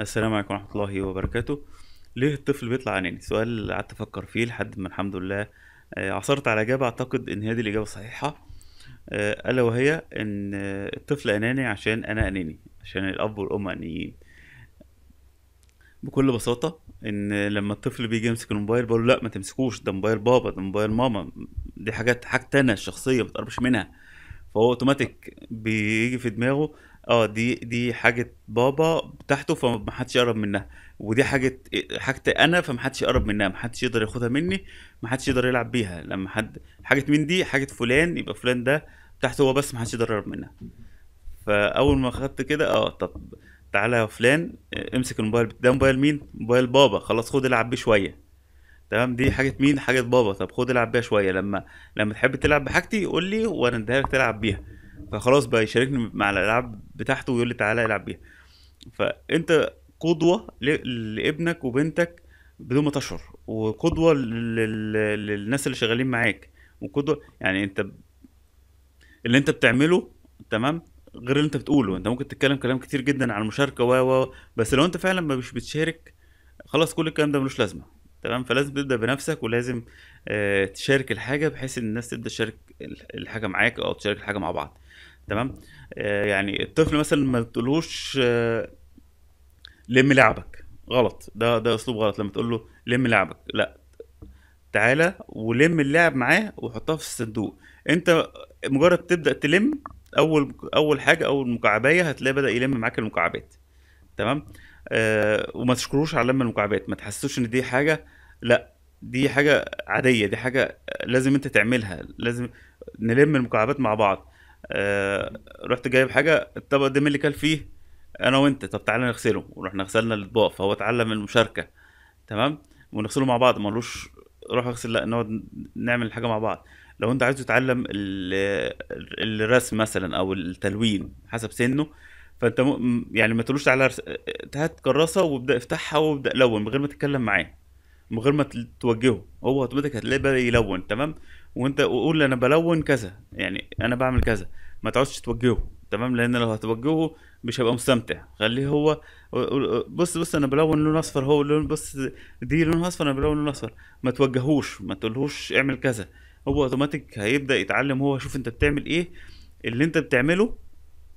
السلام عليكم ورحمة الله وبركاته ليه الطفل بيطلع أناني سؤال قعدت أفكر فيه لحد ما الحمد لله آه، عثرت على إجابة أعتقد إن هي دي الإجابة الصحيحة آه، ألا وهي إن الطفل أناني عشان أنا أناني عشان الأب والأم أنانيين بكل بساطة إن لما الطفل بيجي يمسك الموبايل بقول له لأ ما تمسكوش ده موبايل بابا ده موبايل ماما دي حاجات حاجتي أنا الشخصية ما منها فهو أوتوماتيك بيجي في دماغه اه دي دي حاجه بابا بتاعته فمحدش يقرب منها ودي حاجه حاجتي انا فمحدش يقرب منها محدش يقدر ياخدها مني محدش يقدر يلعب بيها لما حد حاجه من دي حاجه فلان يبقى فلان ده تحته هو بس محدش يقدر يقرب منها فاول ما خدت كده اه طب تعالى يا فلان امسك الموبايل ده موبايل مين موبايل بابا خلاص خد العب بيه شويه تمام دي حاجه مين حاجه بابا طب خد العب بيها شويه لما لما تحب تلعب بحاجتي قول لي وانا اديها لك تلعب بيها فخلاص بقى يشاركني مع الالعاب بتاعته ويقول لي تعالى العب بيها فانت قدوه لابنك وبنتك بدون ما تشعر وقدوه للناس اللي شغالين معاك وقدوه يعني انت اللي انت بتعمله تمام غير اللي انت بتقوله انت ممكن تتكلم كلام كتير جدا عن المشاركه و بس لو انت فعلا مش بتشارك خلاص كل الكلام ده ملوش لازمه تمام فلازم تبدا بنفسك ولازم آه، تشارك الحاجه بحيث ان الناس تبدا تشارك الحاجه معاك او تشارك الحاجه مع بعض تمام آه، يعني الطفل مثلا ما تقولوش آه، لم لعبك غلط ده ده اسلوب غلط لما تقول له لم لعبك لا تعالى ولم اللعب معاه وحطها في الصندوق انت مجرد تبدا تلم اول اول حاجه اول مكعبايه هتلاقي بدا يلم معاك المكعبات تمام آه وما تشكروش على لم المكعبات ما تحسسوش ان دي حاجه لا دي حاجه عاديه دي حاجه لازم انت تعملها لازم نلم المكعبات مع بعض آه رحت جايب حاجه الطبق ده اللي كان فيه انا وانت طب تعالى نغسله ورحنا غسلنا الاطباق فهو اتعلم المشاركه تمام ونغسله مع بعض ملوش روح اغسل لا نقعد نعمل حاجه مع بعض لو انت عايز تتعلم الرسم مثلا او التلوين حسب سنه فانت م... يعني ما تقولوش تعالى رس... هات كراسه وابدا افتحها وابدا لون من غير ما تتكلم معاه من غير ما توجهه هو اوتوماتيك هتلاقيه بدا يلون تمام وانت قول انا بلون كذا يعني انا بعمل كذا ما تقعدش توجهه تمام لان لو هتوجهه مش هيبقى مستمتع خليه هو بص بص انا بلون لون اصفر هو لون بص دي لون اصفر انا بلون لون اصفر ما توجهوش ما تقولهوش اعمل كذا هو اوتوماتيك هيبدا يتعلم هو شوف انت بتعمل ايه اللي انت بتعمله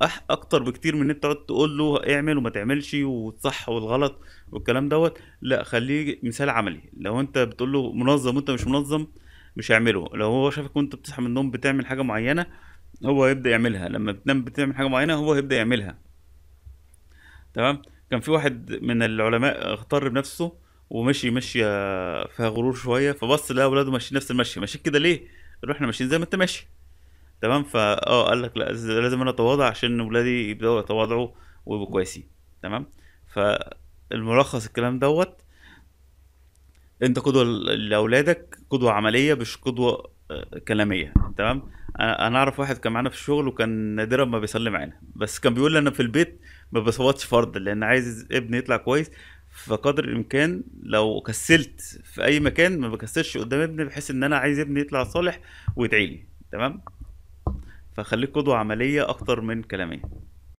أح اكتر بكتير من انت تقعد تقول له اعمل وما تعملش والصح والغلط والكلام دوت لا خليه مثال عملي لو انت بتقول له منظم وانت مش منظم مش هيعمله لو هو شافك وانت بتصحى من النوم بتعمل حاجه معينه هو هيبدا يعملها لما بتنام بتعمل حاجه معينه هو هيبدا يعملها تمام كان في واحد من العلماء اغتر بنفسه ومشي مشي فيها غرور شويه فبص لقى اولاده ماشيين نفس المشي ماشيين كده ليه؟ احنا ماشيين زي ما انت ماشي تمام فا اه قال لك لا لازم انا اتواضع عشان ولادي يبداوا يتواضعوا ويبقوا كويسين تمام فالملخص الكلام دوت انت قدوه لاولادك قدوه عمليه مش قدوه آه، كلاميه تمام انا اعرف واحد كان معانا في الشغل وكان نادرا ما بيسلم معانا بس كان بيقول لي انا في البيت ما بصوتش فرد لان عايز ابني يطلع كويس فقدر الامكان لو كسلت في اي مكان ما بكسلش قدام ابني بحيث ان انا عايز ابني يطلع صالح ويدعي لي تمام فخليك قدوه عمليه اكتر من كلاميه